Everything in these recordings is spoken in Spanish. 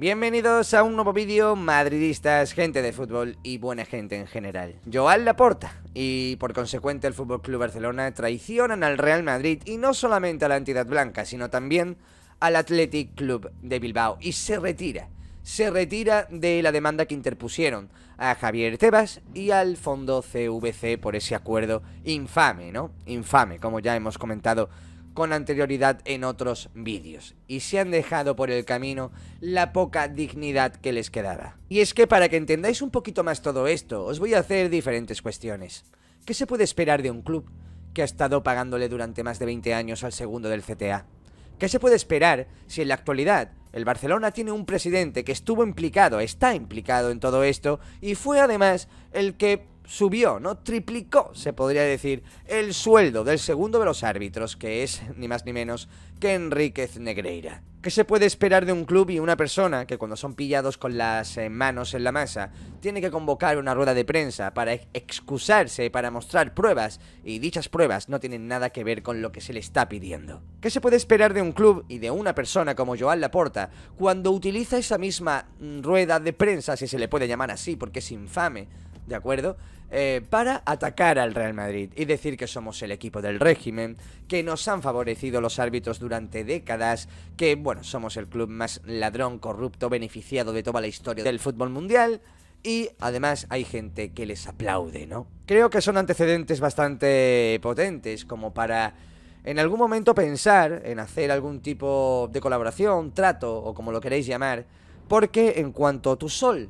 Bienvenidos a un nuevo vídeo, madridistas, gente de fútbol y buena gente en general. Joan Laporta y por consecuente el Fútbol Club Barcelona traicionan al Real Madrid y no solamente a la entidad blanca, sino también al Athletic Club de Bilbao y se retira. Se retira de la demanda que interpusieron a Javier Tebas y al fondo CVC por ese acuerdo infame, ¿no? Infame, como ya hemos comentado con anterioridad en otros vídeos y se han dejado por el camino la poca dignidad que les quedaba. Y es que para que entendáis un poquito más todo esto, os voy a hacer diferentes cuestiones. ¿Qué se puede esperar de un club que ha estado pagándole durante más de 20 años al segundo del CTA? ¿Qué se puede esperar si en la actualidad el Barcelona tiene un presidente que estuvo implicado, está implicado en todo esto y fue además el que subió, ¿no? Triplicó, se podría decir, el sueldo del segundo de los árbitros, que es ni más ni menos que Enríquez Negreira. ¿Qué se puede esperar de un club y una persona que cuando son pillados con las eh, manos en la masa tiene que convocar una rueda de prensa para excusarse, para mostrar pruebas y dichas pruebas no tienen nada que ver con lo que se le está pidiendo? ¿Qué se puede esperar de un club y de una persona como Joan Laporta cuando utiliza esa misma mm, rueda de prensa, si se le puede llamar así porque es infame? ¿de acuerdo? Eh, para atacar al Real Madrid y decir que somos el equipo del régimen, que nos han favorecido los árbitros durante décadas, que, bueno, somos el club más ladrón, corrupto, beneficiado de toda la historia del fútbol mundial. Y además hay gente que les aplaude, ¿no? Creo que son antecedentes bastante potentes como para en algún momento pensar en hacer algún tipo de colaboración, trato o como lo queréis llamar, porque en cuanto tu sol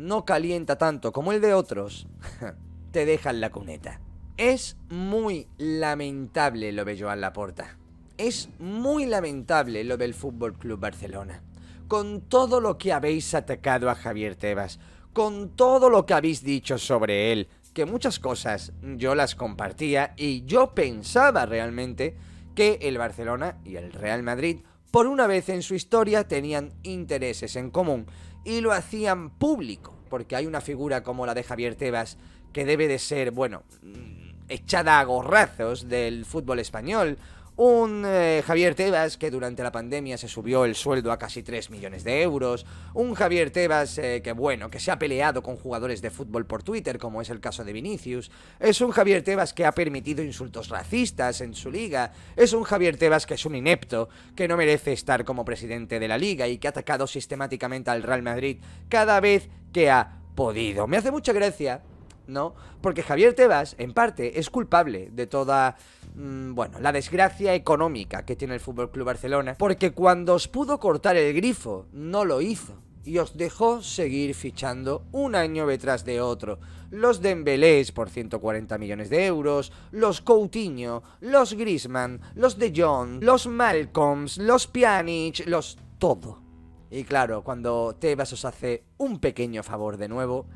no calienta tanto como el de otros, te dejan la cuneta. Es muy lamentable lo de Joan Laporta. Es muy lamentable lo del Fútbol Club Barcelona. Con todo lo que habéis atacado a Javier Tebas, con todo lo que habéis dicho sobre él, que muchas cosas yo las compartía y yo pensaba realmente que el Barcelona y el Real Madrid por una vez en su historia tenían intereses en común, y lo hacían público, porque hay una figura como la de Javier Tebas que debe de ser, bueno, mm, echada a gorrazos del fútbol español un eh, Javier Tebas que durante la pandemia se subió el sueldo a casi 3 millones de euros, un Javier Tebas eh, que bueno, que se ha peleado con jugadores de fútbol por Twitter, como es el caso de Vinicius, es un Javier Tebas que ha permitido insultos racistas en su liga, es un Javier Tebas que es un inepto, que no merece estar como presidente de la liga y que ha atacado sistemáticamente al Real Madrid cada vez que ha podido. Me hace mucha gracia, ¿no? Porque Javier Tebas, en parte, es culpable de toda Mm, bueno, la desgracia económica que tiene el Fútbol Club Barcelona, porque cuando os pudo cortar el grifo, no lo hizo y os dejó seguir fichando un año detrás de otro. Los Dembélés por 140 millones de euros, los Coutinho, los Griezmann, los De Jong, los Malcolms, los Pjanic, los todo. Y claro, cuando Tebas os hace un pequeño favor de nuevo,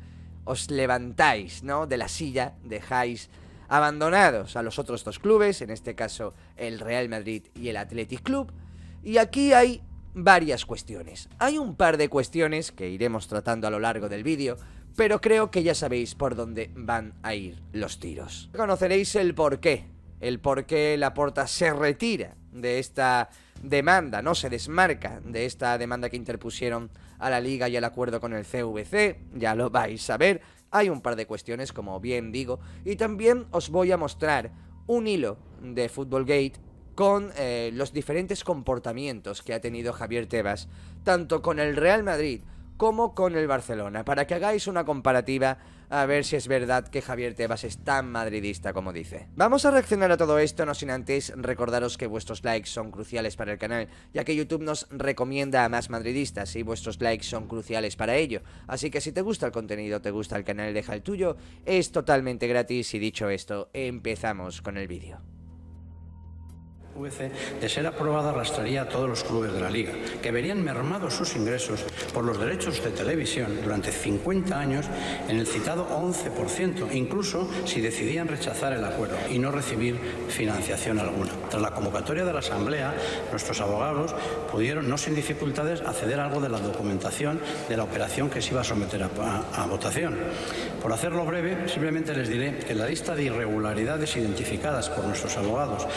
os levantáis, ¿no? De la silla, dejáis abandonados a los otros dos clubes, en este caso el Real Madrid y el Athletic Club. Y aquí hay varias cuestiones. Hay un par de cuestiones que iremos tratando a lo largo del vídeo, pero creo que ya sabéis por dónde van a ir los tiros. Conoceréis el porqué, el por qué Laporta se retira de esta demanda, no se desmarca de esta demanda que interpusieron a la liga y al acuerdo con el CVC, ya lo vais a ver, hay un par de cuestiones, como bien digo, y también os voy a mostrar un hilo de Football Gate con eh, los diferentes comportamientos que ha tenido Javier Tebas, tanto con el Real Madrid como con el Barcelona, para que hagáis una comparativa a ver si es verdad que Javier Tebas es tan madridista como dice. Vamos a reaccionar a todo esto, no sin antes recordaros que vuestros likes son cruciales para el canal, ya que YouTube nos recomienda a más madridistas y vuestros likes son cruciales para ello. Así que si te gusta el contenido, te gusta el canal, deja el tuyo, es totalmente gratis y dicho esto, empezamos con el vídeo de ser aprobada arrastraría a todos los clubes de la liga, que verían mermados sus ingresos por los derechos de televisión durante 50 años en el citado 11%, incluso si decidían rechazar el acuerdo y no recibir financiación alguna. Tras la convocatoria de la Asamblea, nuestros abogados pudieron, no sin dificultades, acceder a algo de la documentación de la operación que se iba a someter a votación. Por hacerlo breve, simplemente les diré que la lista de irregularidades identificadas por nuestros abogados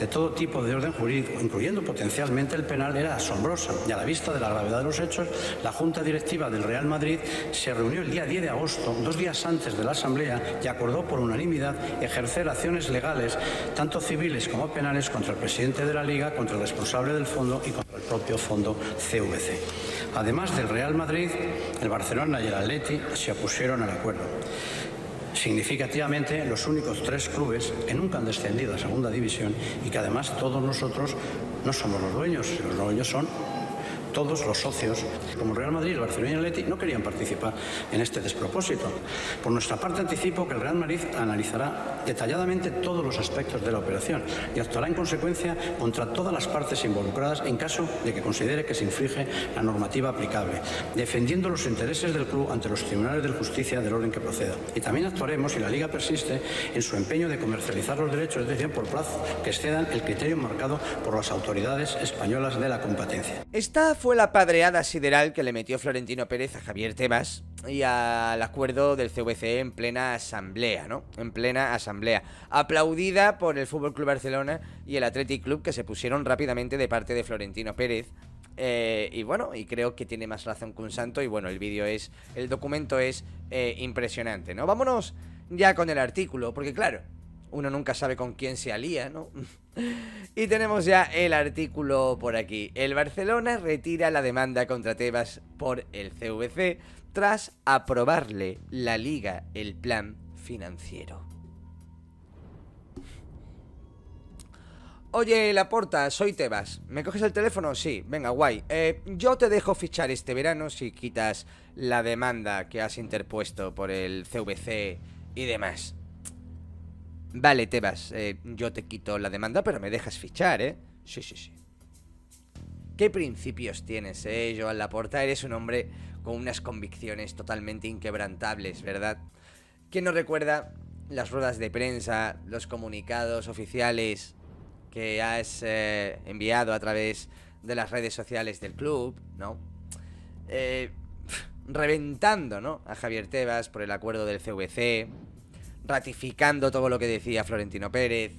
de todo tipo de orden jurídico, incluyendo potencialmente el penal, era asombrosa y a la vista de la gravedad de los hechos, la Junta Directiva del Real Madrid se reunió el día 10 de agosto, dos días antes de la Asamblea, y acordó por unanimidad ejercer acciones legales, tanto civiles como penales, contra el presidente de la Liga, contra el responsable del fondo y contra el propio fondo CVC. Además del Real Madrid, el Barcelona y el Atleti se opusieron al acuerdo. Significativamente, los únicos tres clubes que nunca han descendido a segunda división y que además todos nosotros no somos los dueños, los dueños son todos los socios, como Real Madrid, Barcelona y Atleti, no querían participar en este despropósito. Por nuestra parte anticipo que el Real Madrid analizará detalladamente todos los aspectos de la operación y actuará en consecuencia contra todas las partes involucradas en caso de que considere que se inflige la normativa aplicable, defendiendo los intereses del club ante los tribunales de justicia del orden que proceda. Y también actuaremos si la Liga persiste en su empeño de comercializar los derechos, de decir, por plazo que excedan el criterio marcado por las autoridades españolas de la competencia. Está fue la padreada sideral que le metió Florentino Pérez a Javier temas y al acuerdo del CVC en plena asamblea, ¿no? En plena asamblea, aplaudida por el Fútbol Club Barcelona y el Athletic Club que se pusieron rápidamente de parte de Florentino Pérez. Eh, y bueno, y creo que tiene más razón que un santo. Y bueno, el vídeo es, el documento es eh, impresionante, ¿no? Vámonos ya con el artículo, porque claro, uno nunca sabe con quién se alía, ¿no? Y tenemos ya el artículo por aquí. El Barcelona retira la demanda contra Tebas por el CVC tras aprobarle la liga el plan financiero. Oye, La Porta, soy Tebas. ¿Me coges el teléfono? Sí, venga, guay. Eh, yo te dejo fichar este verano si quitas la demanda que has interpuesto por el CVC y demás. Vale, Tebas, eh, yo te quito la demanda, pero me dejas fichar, ¿eh? Sí, sí, sí. ¿Qué principios tienes, eh, Joan Laporta? Eres un hombre con unas convicciones totalmente inquebrantables, ¿verdad? ¿Quién no recuerda las ruedas de prensa, los comunicados oficiales que has eh, enviado a través de las redes sociales del club, ¿no? Eh, reventando, ¿no? A Javier Tebas por el acuerdo del CVC, ratificando todo lo que decía Florentino Pérez.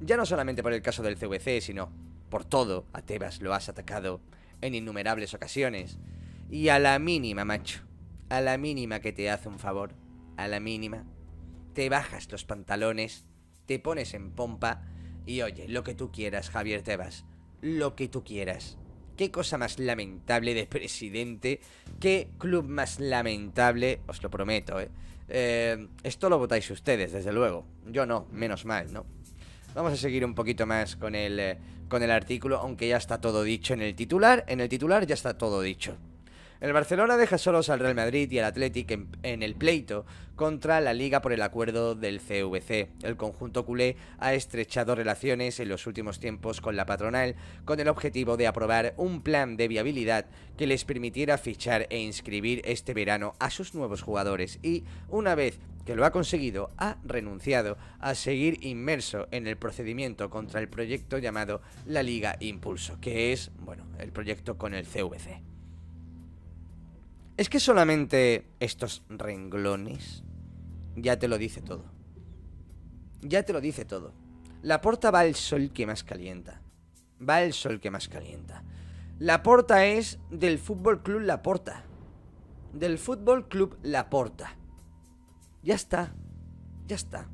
Ya no solamente por el caso del CVC, sino por todo. A Tebas lo has atacado en innumerables ocasiones. Y a la mínima, macho. A la mínima que te hace un favor. A la mínima. Te bajas los pantalones, te pones en pompa y oye, lo que tú quieras, Javier Tebas. Lo que tú quieras. Qué cosa más lamentable de presidente. Qué club más lamentable, os lo prometo, ¿eh? Eh, esto lo votáis ustedes, desde luego. Yo no, menos mal, ¿no? Vamos a seguir un poquito más con el, eh, con el artículo, aunque ya está todo dicho en el titular. En el titular ya está todo dicho. El Barcelona deja solos al Real Madrid y al Athletic en, el pleito contra la Liga por el acuerdo del CVC. El conjunto culé ha estrechado relaciones en los últimos tiempos con la patronal con el objetivo de aprobar un plan de viabilidad que les permitiera fichar e inscribir este verano a sus nuevos jugadores y, una vez que lo ha conseguido, ha renunciado a seguir inmerso en el procedimiento contra el proyecto llamado la Liga Impulso, que es, bueno, el proyecto con el CVC. Es que solamente estos renglones ya te lo dice todo. Ya te lo dice todo. La porta va al sol que más calienta. Va el sol que más calienta. La porta es del Fútbol Club La Porta. Del Fútbol Club La Porta. Ya está. Ya está.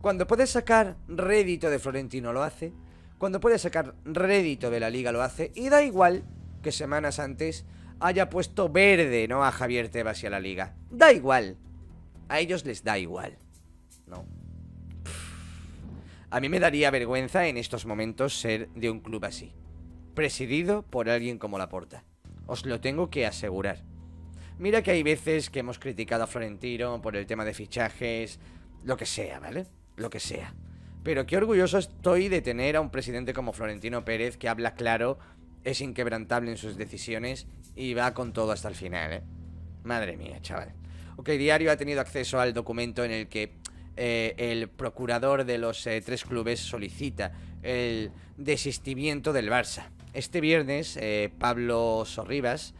Cuando puedes sacar rédito de Florentino lo hace. Cuando puedes sacar rédito de la liga lo hace. Y da igual que semanas antes haya puesto verde, ¿no? A Javier Tebas y a la liga. Da igual. A ellos les da igual. No. A mí me daría vergüenza en estos momentos ser de un club así. Presidido por alguien como Laporta. Os lo tengo que asegurar. Mira que hay veces que hemos criticado a Florentino por el tema de fichajes, lo que sea, ¿vale? Lo que sea. Pero qué orgulloso estoy de tener a un presidente como Florentino Pérez que habla claro es inquebrantable en sus decisiones y va con todo hasta el final, ¿eh? Madre mía, chaval. Ok, Diario ha tenido acceso al documento en el que eh, el procurador de los eh, tres clubes solicita el desistimiento del Barça. Este viernes, Pablo Sorribas,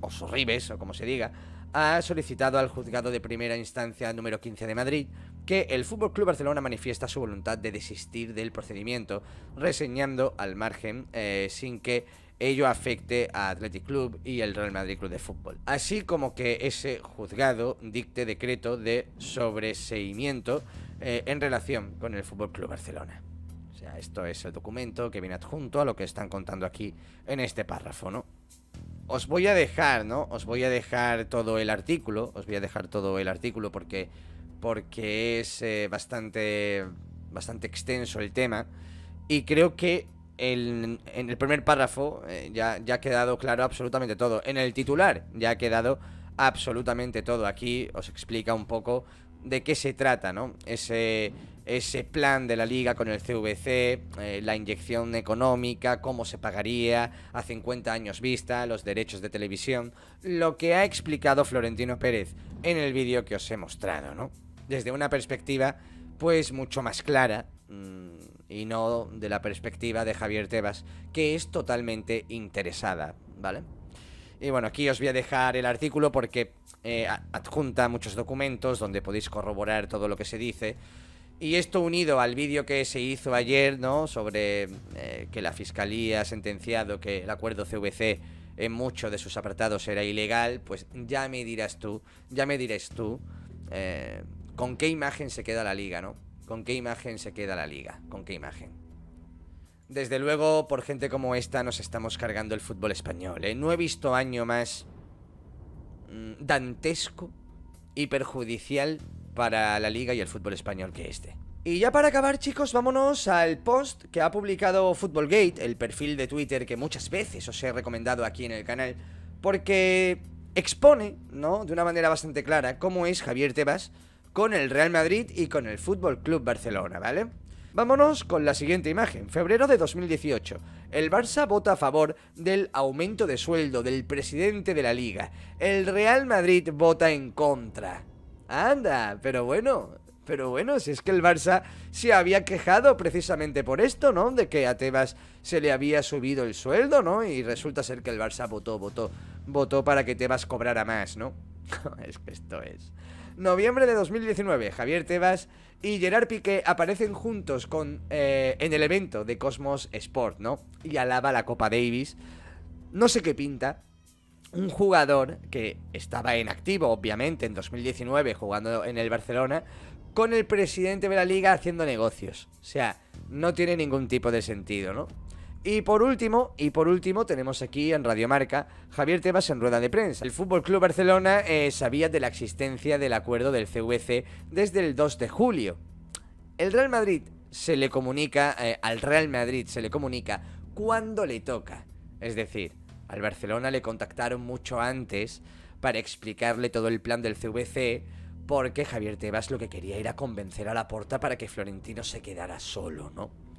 o Sorribes, o como se diga, ha solicitado al juzgado de primera instancia número 15 de Madrid que el FC Club Barcelona manifiesta su voluntad de desistir del procedimiento, reseñando al margen eh, sin que ello afecte a Athletic Club y el Real Madrid Club de Fútbol, así como que ese juzgado dicte decreto de sobreseimiento eh, en relación con el FC Club Barcelona. O sea, esto es el documento que viene adjunto a lo que están contando aquí en este párrafo, ¿no? Os voy a dejar, ¿no? Os voy a dejar todo el artículo, os voy a dejar todo el artículo porque porque es eh, bastante, bastante extenso el tema. Y creo que en el primer párrafo eh, ya, ha quedado claro absolutamente todo. En el titular ya ha quedado absolutamente todo. Aquí os explica un poco de qué se trata, ¿no? Ese, ese plan de la liga con el CVC, eh, la inyección económica, cómo se pagaría a 50 años vista, los derechos de televisión, lo que ha explicado Florentino Pérez en el vídeo que os he mostrado, ¿no? desde una perspectiva pues mucho más clara mm, y no de la perspectiva de Javier Tebas, que es totalmente interesada, ¿vale? Y bueno, aquí os voy a dejar el artículo porque eh, adjunta muchos documentos donde podéis corroborar todo lo que se dice. Y esto unido al vídeo que se hizo ayer, ¿no? Sobre eh, que la fiscalía ha sentenciado que el acuerdo CVC en muchos de sus apartados era ilegal, pues ya me dirás tú, ya me dirás tú. Eh, ¿Con qué imagen se queda la liga, no? ¿Con qué imagen se queda la liga? ¿Con qué imagen? Desde luego, por gente como esta nos estamos cargando el fútbol español, ¿eh? No he visto año más mm, dantesco y perjudicial para la liga y el fútbol español que este. Y ya para acabar, chicos, vámonos al post que ha publicado Gate el perfil de Twitter que muchas veces os he recomendado aquí en el canal, porque expone, ¿no? De una manera bastante clara cómo es Javier Tebas con el Real Madrid y con el Fútbol Club Barcelona, ¿vale? Vámonos con la siguiente imagen. Febrero de 2018. El Barça vota a favor del aumento de sueldo del presidente de la liga. El Real Madrid vota en contra. Anda, pero bueno, pero bueno, si es que el Barça se había quejado precisamente por esto, ¿no? De que a Tebas se le había subido el sueldo, ¿no? Y resulta ser que el Barça votó, votó, votó para que Tebas cobrara más, ¿no? es que esto es... Noviembre de 2019, Javier Tebas y Gerard Piqué aparecen juntos con, eh, en el evento de Cosmos Sport, ¿no? Y alaba la Copa Davis. No sé qué pinta. Un jugador que estaba en activo, obviamente, en 2019, jugando en el Barcelona, con el presidente de la liga haciendo negocios. O sea, no tiene ningún tipo de sentido, ¿no? Y por último, y por último, tenemos aquí en Radiomarca Javier Tebas en rueda de prensa. El Fútbol Club Barcelona eh, sabía de la existencia del acuerdo del CVC desde el 2 de julio. El Real Madrid se le comunica, eh, al Real Madrid se le comunica cuando le toca. Es decir, al Barcelona le contactaron mucho antes para explicarle todo el plan del CVC, porque Javier Tebas lo que quería era convencer a la porta para que Florentino se quedara solo, ¿no?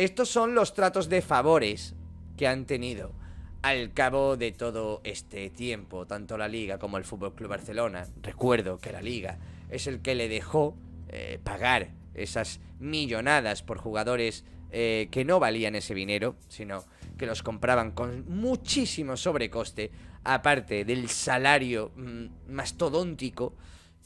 Estos son los tratos de favores que han tenido al cabo de todo este tiempo, tanto la Liga como el Fútbol Club Barcelona. Recuerdo que la Liga es el que le dejó eh, pagar esas millonadas por jugadores eh, que no valían ese dinero, sino que los compraban con muchísimo sobrecoste, aparte del salario mm, mastodóntico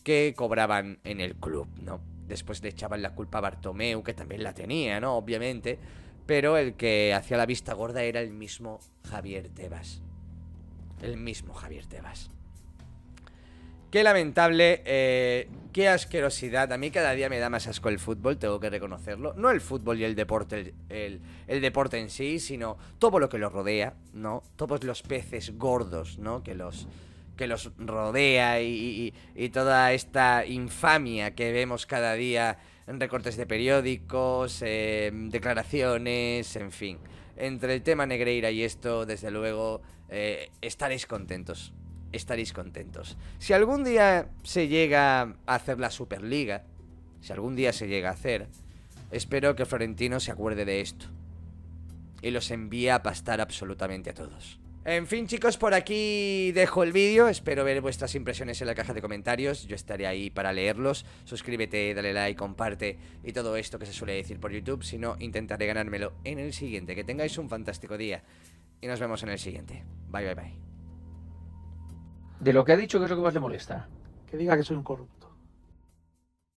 que cobraban en el club, ¿no? Después le echaban la culpa a Bartomeu, que también la tenía, ¿no? Obviamente. Pero el que hacía la vista gorda era el mismo Javier Tebas. El mismo Javier Tebas. Qué lamentable, eh, qué asquerosidad. A mí cada día me da más asco el fútbol, tengo que reconocerlo. No el fútbol y el deporte, el, deporte en sí, sino todo lo que lo rodea, ¿no? Todos los peces gordos, ¿no? Que los, que los rodea y, toda esta infamia que vemos cada día en recortes de periódicos, declaraciones, en fin. Entre el tema Negreira y esto, desde luego, eh, estaréis contentos. Estaréis contentos. Si algún día se llega a hacer la Superliga, si algún día se llega a hacer, espero que Florentino se acuerde de esto. Y los envíe a pastar absolutamente a todos. En fin, chicos, por aquí dejo el vídeo. Espero ver vuestras impresiones en la caja de comentarios. Yo estaré ahí para leerlos. Suscríbete, dale like, comparte y todo esto que se suele decir por YouTube. Si no, intentaré ganármelo en el siguiente. Que tengáis un fantástico día. Y nos vemos en el siguiente. Bye, bye, bye. De lo que ha dicho, ¿qué es lo que más le molesta? Que diga que soy un corrupto.